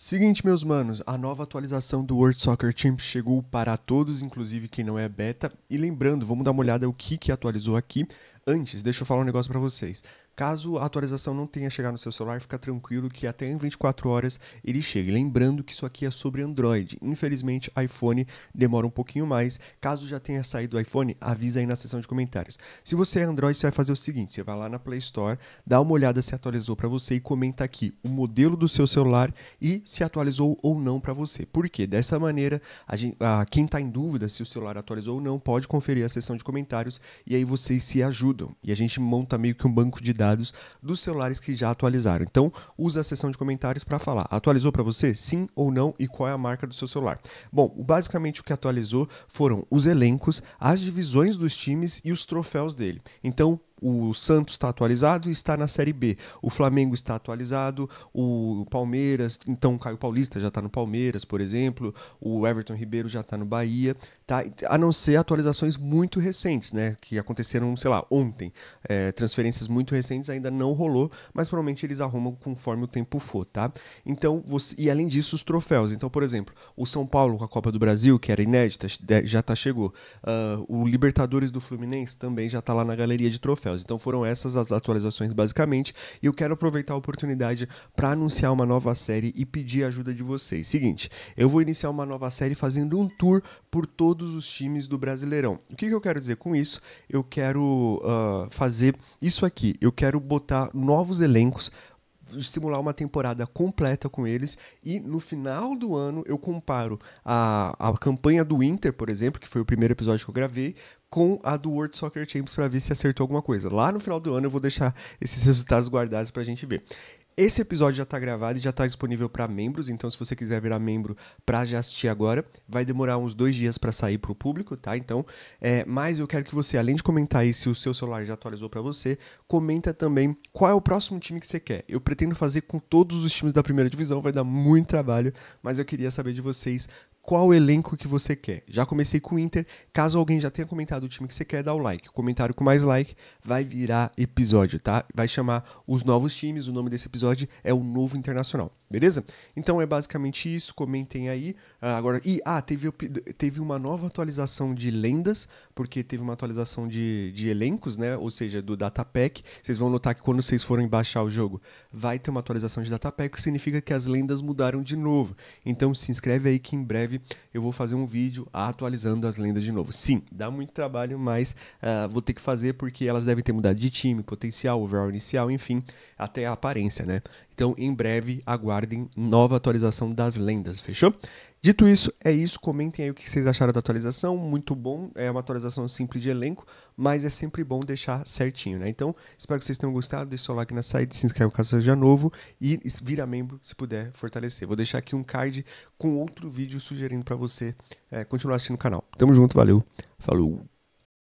Seguinte, meus manos, a nova atualização do World Soccer Champ chegou para todos, inclusive quem não é beta. E lembrando, vamos dar uma olhada o que, que atualizou aqui. Antes, deixa eu falar um negócio para vocês. Caso a atualização não tenha chegado no seu celular, fica tranquilo que até em 24 horas ele chega. Lembrando que isso aqui é sobre Android. Infelizmente, iPhone demora um pouquinho mais. Caso já tenha saído o iPhone, avisa aí na seção de comentários. Se você é Android, você vai fazer o seguinte: você vai lá na Play Store, dá uma olhada se atualizou para você e comenta aqui o modelo do seu celular e se atualizou ou não para você. Por quê? Dessa maneira, a gente, a, quem está em dúvida se o celular atualizou ou não, pode conferir a seção de comentários e aí vocês se ajudam. E a gente monta meio que um banco de dados dos celulares que já atualizaram. Então, usa a seção de comentários para falar. Atualizou para você? Sim ou não? E qual é a marca do seu celular? Bom, basicamente o que atualizou foram os elencos, as divisões dos times e os troféus dele. Então, o Santos está atualizado e está na Série B. O Flamengo está atualizado, o Palmeiras, então o Caio Paulista já está no Palmeiras, por exemplo, o Everton Ribeiro já está no Bahia, tá? a não ser atualizações muito recentes, né? Que aconteceram, sei lá, ontem. É, transferências muito recentes ainda não rolou, mas provavelmente eles arrumam conforme o tempo for, tá? Então, você, e além disso, os troféus. Então, por exemplo, o São Paulo com a Copa do Brasil, que era inédita, já tá, tá chegou. Uh, o Libertadores do Fluminense também já está lá na galeria de troféus troféus. Então foram essas as atualizações basicamente. E eu quero aproveitar a oportunidade para anunciar uma nova série e pedir a ajuda de vocês. Seguinte, eu vou iniciar uma nova série fazendo um tour por todos os times do Brasileirão. O que, que eu quero dizer com isso? Eu quero uh, fazer isso aqui. Eu quero botar novos elencos simular uma temporada completa com eles e no final do ano eu comparo a, a campanha do Inter, por exemplo, que foi o primeiro episódio que eu gravei, com a do World Soccer Champions para ver se acertou alguma coisa. Lá no final do ano eu vou deixar esses resultados guardados para a gente ver. Esse episódio já está gravado e já está disponível para membros, então se você quiser virar membro para já assistir agora, vai demorar uns dois dias para sair para o público, tá? Então, é, mas eu quero que você, além de comentar aí se o seu celular já atualizou para você, comenta também qual é o próximo time que você quer. Eu pretendo fazer com todos os times da primeira divisão, vai dar muito trabalho, mas eu queria saber de vocês qual elenco que você quer. Já comecei com o Inter. Caso alguém já tenha comentado o time que você quer, dá o like. O comentário com mais like vai virar episódio, tá? Vai chamar os novos times. O nome desse episódio é o Novo Internacional, beleza? Então é basicamente isso. Comentem aí. Ah, agora, e ah, teve, teve uma nova atualização de lendas, porque teve uma atualização de, de elencos, né? Ou seja, do data pack. Vocês vão notar que quando vocês forem baixar o jogo, vai ter uma atualização de data pack, que significa que as lendas mudaram de novo. Então se inscreve aí que em breve eu vou fazer um vídeo atualizando as lendas de novo. Sim, dá muito trabalho, mas uh, vou ter que fazer porque elas devem ter mudado de time, potencial, overall inicial, enfim, até a aparência, né? Então, em breve, aguardem nova atualização das lendas, fechou? Dito isso, é isso. Comentem aí o que vocês acharam da atualização. Muito bom. É uma atualização simples de elenco, mas é sempre bom deixar certinho, né? Então, espero que vocês tenham gostado. Deixe seu like na saída, se inscreve caso seja novo e vira membro se puder fortalecer. Vou deixar aqui um card com outro vídeo sugerindo para você é, continuar assistindo o canal. Tamo junto, valeu. Falou.